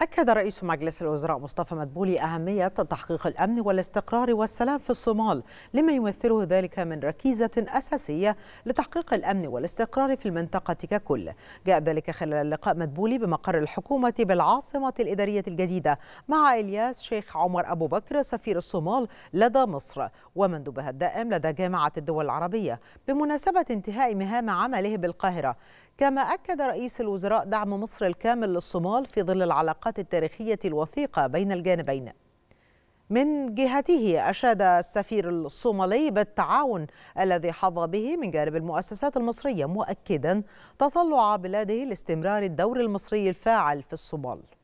أكد رئيس مجلس الوزراء مصطفى مدبولي أهمية تحقيق الأمن والاستقرار والسلام في الصومال لما يمثله ذلك من ركيزة أساسية لتحقيق الأمن والاستقرار في المنطقة ككل جاء ذلك خلال لقاء مدبولي بمقر الحكومة بالعاصمة الإدارية الجديدة مع إلياس شيخ عمر أبو بكر سفير الصومال لدى مصر ومندوبها الدائم لدى جامعة الدول العربية بمناسبة انتهاء مهام عمله بالقاهرة كما أكد رئيس الوزراء دعم مصر الكامل للصومال في ظل العلاقات التاريخية الوثيقة بين الجانبين من جهته أشاد السفير الصومالي بالتعاون الذي حظى به من جانب المؤسسات المصرية مؤكدا تطلع بلاده لاستمرار الدور المصري الفاعل في الصومال